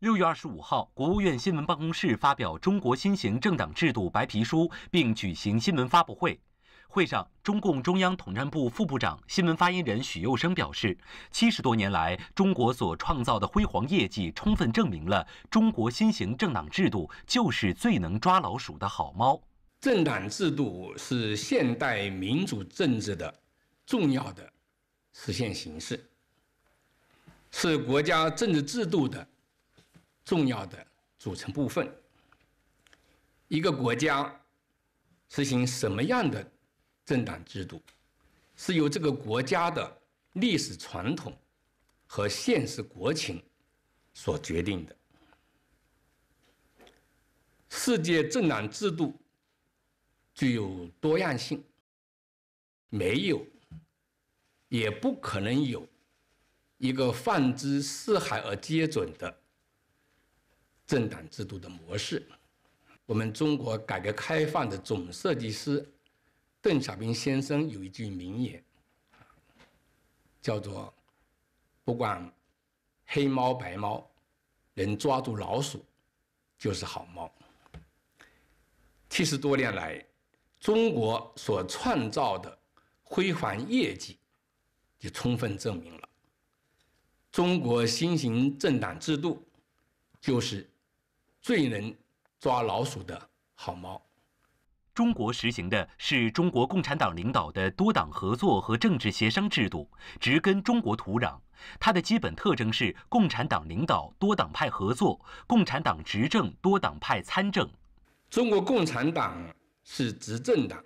六月二十五号，国务院新闻办公室发表《中国新型政党制度白皮书》，并举行新闻发布会。会上，中共中央统战部副部长、新闻发言人许又声表示，七十多年来，中国所创造的辉煌业绩，充分证明了中国新型政党制度就是最能抓老鼠的好猫。政党制度是现代民主政治的重要的实现形式，是国家政治制度的。重要的组成部分。一个国家实行什么样的政党制度，是由这个国家的历史传统和现实国情所决定的。世界政党制度具有多样性，没有也不可能有一个泛之四海而皆准的。政党制度的模式，我们中国改革开放的总设计师邓小平先生有一句名言，叫做“不管黑猫白猫，能抓住老鼠就是好猫”。七十多年来，中国所创造的辉煌业绩，就充分证明了中国新型政党制度就是。最能抓老鼠的好猫。中国实行的是中国共产党领导的多党合作和政治协商制度，植根中国土壤。它的基本特征是共产党领导、多党派合作、共产党执政、多党派参政。中国共产党是执政党，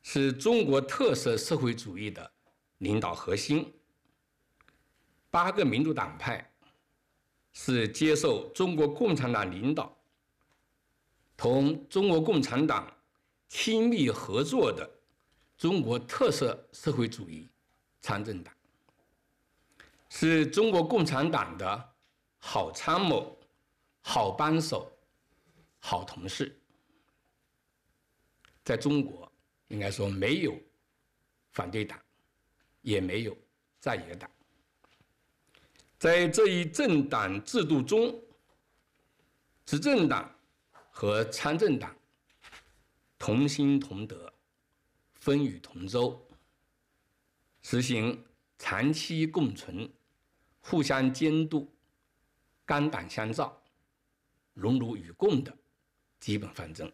是中国特色社会主义的领导核心。八个民主党派。是接受中国共产党领导、同中国共产党亲密合作的中国特色社会主义参政党，是中国共产党的好参谋、好帮手、好同事。在中国，应该说没有反对党，也没有在野党。在这一政党制度中，执政党和参政党同心同德、风雨同舟，实行长期共存、互相监督、肝胆相照、荣辱与共的基本方针。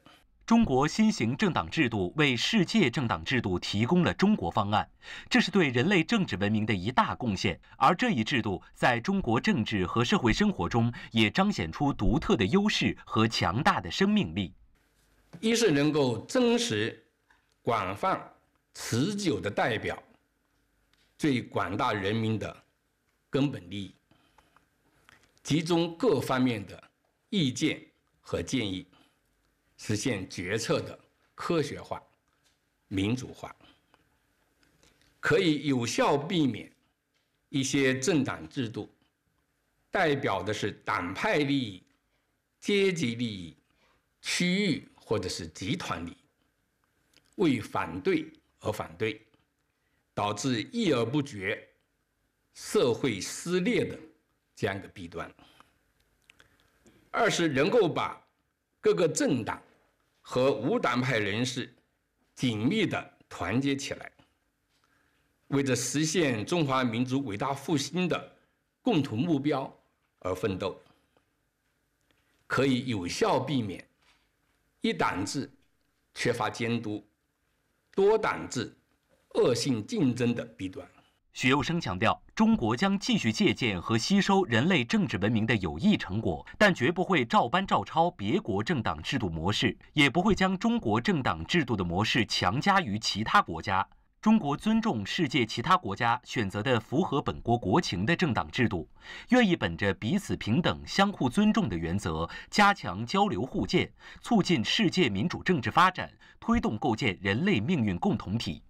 中国新型政党制度为世界政党制度提供了中国方案，这是对人类政治文明的一大贡献。而这一制度在中国政治和社会生活中也彰显出独特的优势和强大的生命力。一是能够真实、广泛、持久的代表最广大人民的根本利益，集中各方面的意见和建议。实现决策的科学化、民主化，可以有效避免一些政党制度代表的是党派利益、阶级利益、区域或者是集团利益为反对而反对，导致议而不决、社会撕裂的这样一个弊端。二是能够把各个政党。和无党派人士紧密地团结起来，为着实现中华民族伟大复兴的共同目标而奋斗，可以有效避免一党制缺乏监督、多党制恶性竞争的弊端。许又声强调，中国将继续借鉴和吸收人类政治文明的有益成果，但绝不会照搬照抄别国政党制度模式，也不会将中国政党制度的模式强加于其他国家。中国尊重世界其他国家选择的符合本国国情的政党制度，愿意本着彼此平等、相互尊重的原则，加强交流互鉴，促进世界民主政治发展，推动构建人类命运共同体。